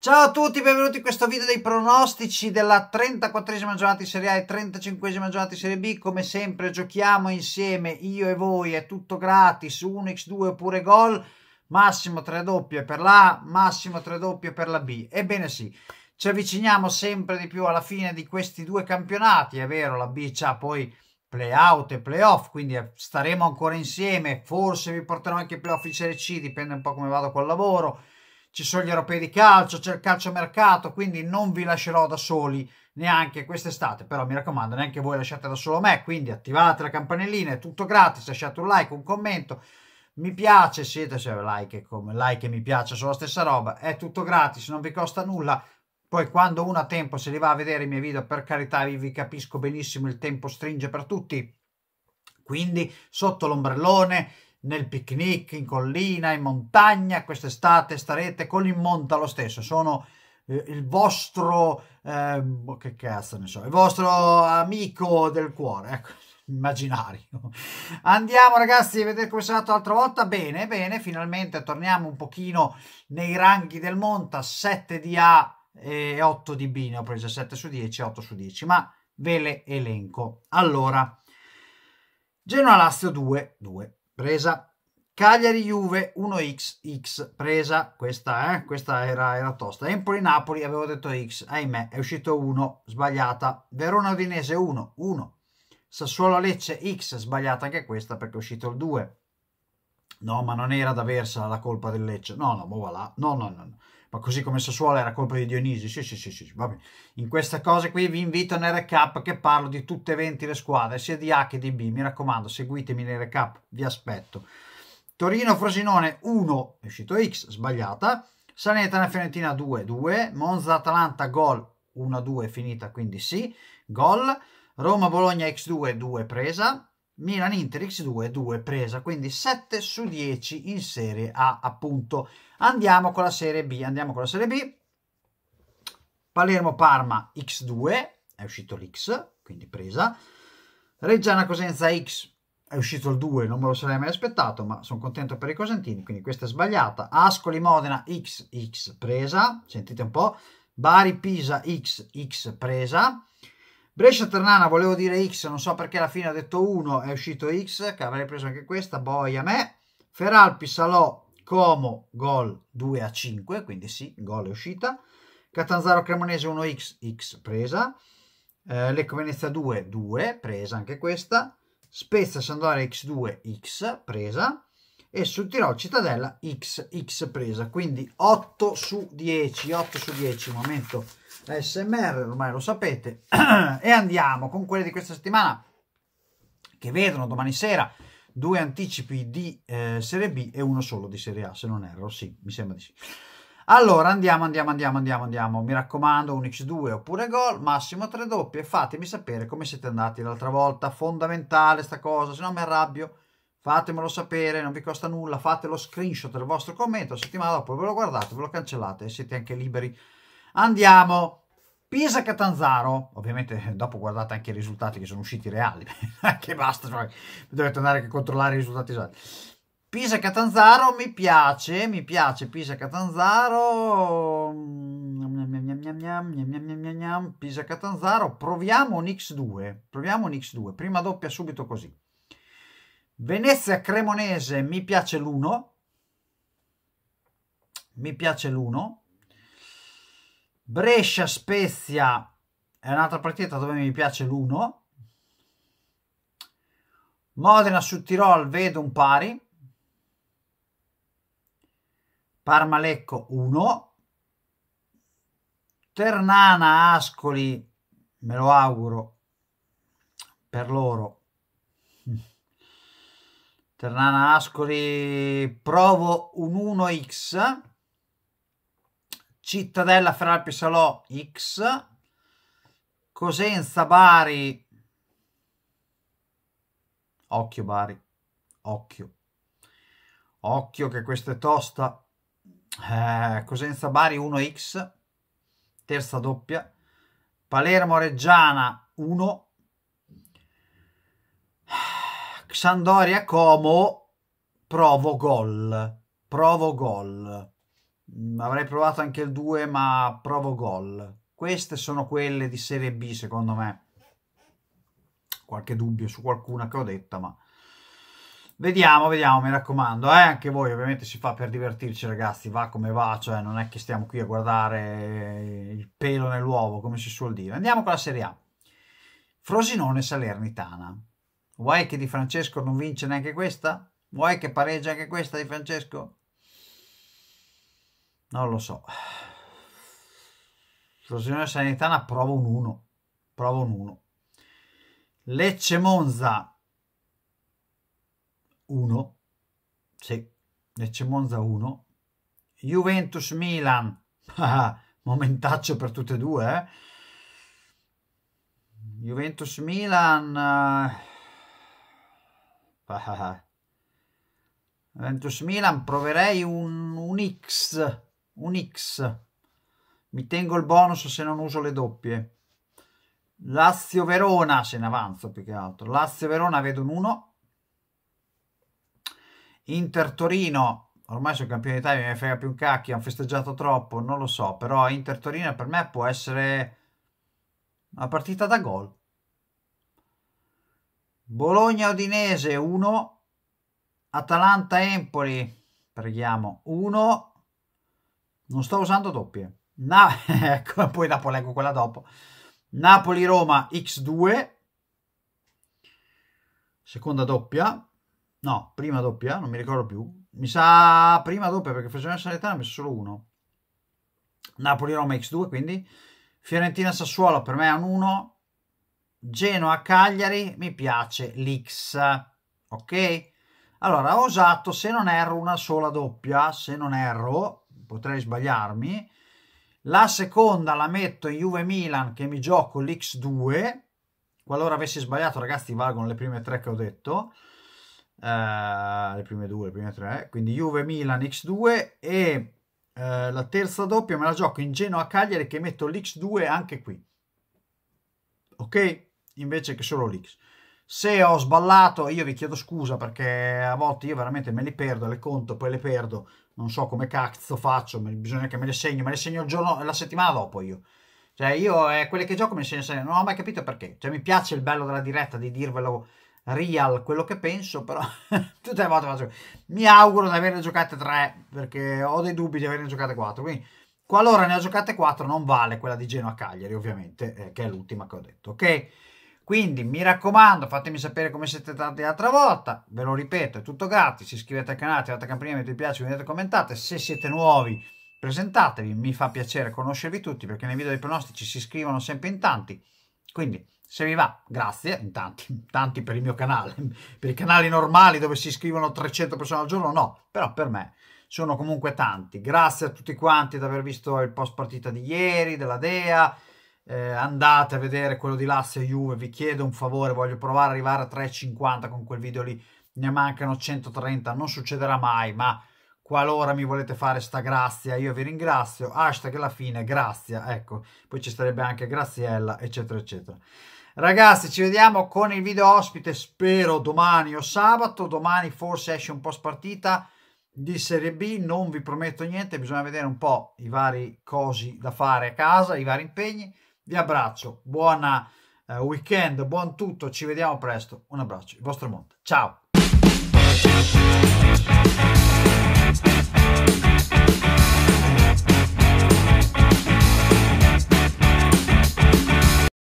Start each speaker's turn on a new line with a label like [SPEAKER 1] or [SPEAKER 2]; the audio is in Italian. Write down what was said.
[SPEAKER 1] Ciao a tutti, benvenuti in questo video dei pronostici della 34esima giornata di Serie A e 35esima giornata di Serie B. Come sempre giochiamo insieme, io e voi, è tutto gratis, 1x2 oppure gol, massimo 3 doppie per la massimo 3 doppie per la B. Ebbene sì, ci avviciniamo sempre di più alla fine di questi due campionati, è vero, la B ha poi playout e playoff, quindi staremo ancora insieme, forse vi porterò anche i playoff in Serie C, dipende un po' come vado col lavoro ci sono gli europei di calcio, c'è il calciomercato, quindi non vi lascerò da soli neanche quest'estate, però mi raccomando neanche voi lasciate da solo me, quindi attivate la campanellina, è tutto gratis, lasciate un like, un commento, mi piace, siete cioè, like, come, like e mi piace, sono la stessa roba, è tutto gratis, non vi costa nulla, poi quando uno ha tempo se li va a vedere i miei video, per carità vi capisco benissimo, il tempo stringe per tutti, quindi sotto l'ombrellone nel picnic, in collina, in montagna, quest'estate starete con il monta lo stesso, sono eh, il vostro, eh, che cazzo ne so, il vostro amico del cuore, ecco, immaginario. Andiamo ragazzi, vedete come sono andato l'altra volta? Bene, bene, finalmente torniamo un pochino nei ranghi del monta, 7 di A e 8 di B, ne ho prese 7 su 10 8 su 10, ma ve le elenco. Allora, Genoa Lazio 2, 2, presa. Cagliari-Juve 1xx, presa. Questa, eh? Questa era, era tosta. Empoli-Napoli, avevo detto x, ahimè, è uscito 1, sbagliata. Verona-Udinese 1, 1. Sassuolo-Lecce x, sbagliata anche questa perché è uscito il 2. No, ma non era da Versa la colpa del Lecce. No, no, ma voilà. No, no, no. no ma così come Sassuolo era colpa di Dionisi, sì, sì, sì, sì, va bene. In queste cose qui vi invito nel recap che parlo di tutte e 20 le squadre, sia di A che di B, mi raccomando, seguitemi nel recap, vi aspetto. Torino-Frosinone 1, è uscito X, sbagliata. Salernitana-Fiorentina 2-2, Monza-Atalanta gol 1-2, finita quindi sì, gol. Roma-Bologna X2, 2 presa. Milan-Inter X2 2 presa, quindi 7 su 10 in Serie A appunto. Andiamo con la Serie B, andiamo con la Serie B. Palermo-Parma X2, è uscito l'X, quindi presa. Reggiana-Cosenza X, è uscito il 2, non me lo sarei mai aspettato, ma sono contento per i cosentini, quindi questa è sbagliata. Ascoli-Modena XX presa, sentite un po'. Bari-Pisa XX presa. Brescia Ternana volevo dire X, non so perché alla fine ha detto 1, è uscito X, che avrei preso anche questa, boia a me. Feralpi, Salò, Como, gol 2 a 5, quindi sì, gol è uscita. Catanzaro Cremonese 1x, X presa. Eh, Lecco Venezia 2, 2, presa anche questa. Spezia Sandoria X2, X presa. E sul Tirol Cittadella X, X presa. Quindi 8 su 10, 8 su 10, momento ASMR, ormai lo sapete. e andiamo con quelle di questa settimana, che vedono domani sera due anticipi di eh, Serie B e uno solo di Serie A, se non erro, sì, mi sembra di sì. Allora, andiamo, andiamo, andiamo, andiamo, andiamo. Mi raccomando, un x2 oppure gol, massimo tre doppie. Fatemi sapere come siete andati l'altra volta. Fondamentale sta cosa, se no mi arrabbio. Fatemelo sapere, non vi costa nulla. Fate lo screenshot del vostro commento. La settimana dopo ve lo guardate, ve lo cancellate e siete anche liberi Andiamo. Pisa Catanzaro, ovviamente eh, dopo guardate anche i risultati che sono usciti reali, che basta, cioè, dovete andare a controllare i risultati esatti. Pisa Catanzaro mi piace, mi piace Pisa Catanzaro. Pisa Catanzaro, proviamo un X2, proviamo un X2, prima doppia subito così. Venezia Cremonese mi piace l'1. Mi piace l'1. Brescia Spezia è un'altra partita dove mi piace l'1. Modena su Tirol vedo un pari. Parma Lecco 1. Ternana Ascoli me lo auguro per loro. Ternana Ascoli provo un 1x Cittadella Ferrari Pessalò X, Cosenza Bari, occhio Bari, occhio, occhio che questa è tosta, eh, Cosenza Bari 1X, terza doppia, Palermo Reggiana 1, Xandoria Como, provo gol, provo gol. Mm, avrei provato anche il 2 ma provo gol queste sono quelle di serie B secondo me qualche dubbio su qualcuna che ho detta ma vediamo vediamo mi raccomando eh? anche voi ovviamente si fa per divertirci ragazzi va come va cioè non è che stiamo qui a guardare il pelo nell'uovo come si suol dire andiamo con la serie A Frosinone Salernitana vuoi che di Francesco non vince neanche questa? vuoi che pareggia anche questa di Francesco? Non lo so. Frosinone Sanitana prova un 1. Provo un 1. Lecce Monza 1. Sì, Lecce Monza 1. Juventus Milan. Ah, momentaccio per tutte e due. Eh? Juventus Milan. Eh. Ah, ah, Juventus Milan proverei un, un X un X. Mi tengo il bonus se non uso le doppie. Lazio-Verona, se ne avanzo più che altro. Lazio-Verona vedo un 1. Inter-Torino, ormai sono campione d'Italia, mi frega più un cacchio, hanno festeggiato troppo, non lo so. Però Inter-Torino per me può essere una partita da gol. bologna odinese 1. Atalanta-Empoli, preghiamo, 1 non sto usando doppie. Na ecco, poi dopo leggo quella dopo. Napoli-Roma X2, seconda doppia, no, prima doppia, non mi ricordo più. Mi sa prima doppia perché Frosinone Sanità ne ho messo solo uno. Napoli-Roma X2, quindi Fiorentina-Sassuolo per me è un 1. Genoa-Cagliari mi piace l'X, ok? Allora, ho usato, se non erro, una sola doppia, se non erro, potrei sbagliarmi. La seconda la metto in Juve Milan che mi gioco l'X2. Qualora avessi sbagliato, ragazzi, valgono le prime tre che ho detto. Eh, le prime due, le prime tre. Quindi Juve Milan X2 e eh, la terza doppia me la gioco in Genoa Cagliari che metto l'X2 anche qui. Ok? Invece che solo l'X. Se ho sballato, io vi chiedo scusa perché a volte io veramente me li perdo, le conto, poi le perdo. Non so come cazzo faccio, bisogna che me le segno, me le segno il giorno, la settimana dopo io. Cioè io eh, quelle che gioco mi segno, segno, non ho mai capito perché. Cioè mi piace il bello della diretta di dirvelo real quello che penso, però tutte le volte faccio. Mi auguro di averne giocate tre perché ho dei dubbi di averne giocate quattro Quindi, qualora ne ho giocate quattro non vale quella di Genoa Cagliari, ovviamente, eh, che è l'ultima che ho detto, ok? Quindi mi raccomando, fatemi sapere come siete stati l'altra volta. Ve lo ripeto, è tutto gratis. Iscrivetevi al canale, attivate la campanella, mettete mi piace, vedete, commentate. Se siete nuovi, presentatevi. Mi fa piacere conoscervi tutti perché nei video dei pronostici si iscrivono sempre in tanti. Quindi, se vi va, grazie. In tanti, tanti per il mio canale. Per i canali normali dove si iscrivono 300 persone al giorno, no. Però per me sono comunque tanti. Grazie a tutti quanti di aver visto il post partita di ieri, della DEA eh, andate a vedere quello di Lazio Juve, vi chiedo un favore, voglio provare ad arrivare a 3,50 con quel video lì, ne mancano 130, non succederà mai, ma qualora mi volete fare sta grazia, io vi ringrazio, hashtag alla fine, grazia, ecco, poi ci starebbe anche Graziella, eccetera, eccetera. Ragazzi, ci vediamo con il video ospite, spero domani o sabato, domani forse esce un po' spartita di Serie B, non vi prometto niente, bisogna vedere un po' i vari cosi da fare a casa, i vari impegni, vi abbraccio, buon eh, weekend, buon tutto, ci vediamo presto. Un abbraccio, il vostro Monte. Ciao!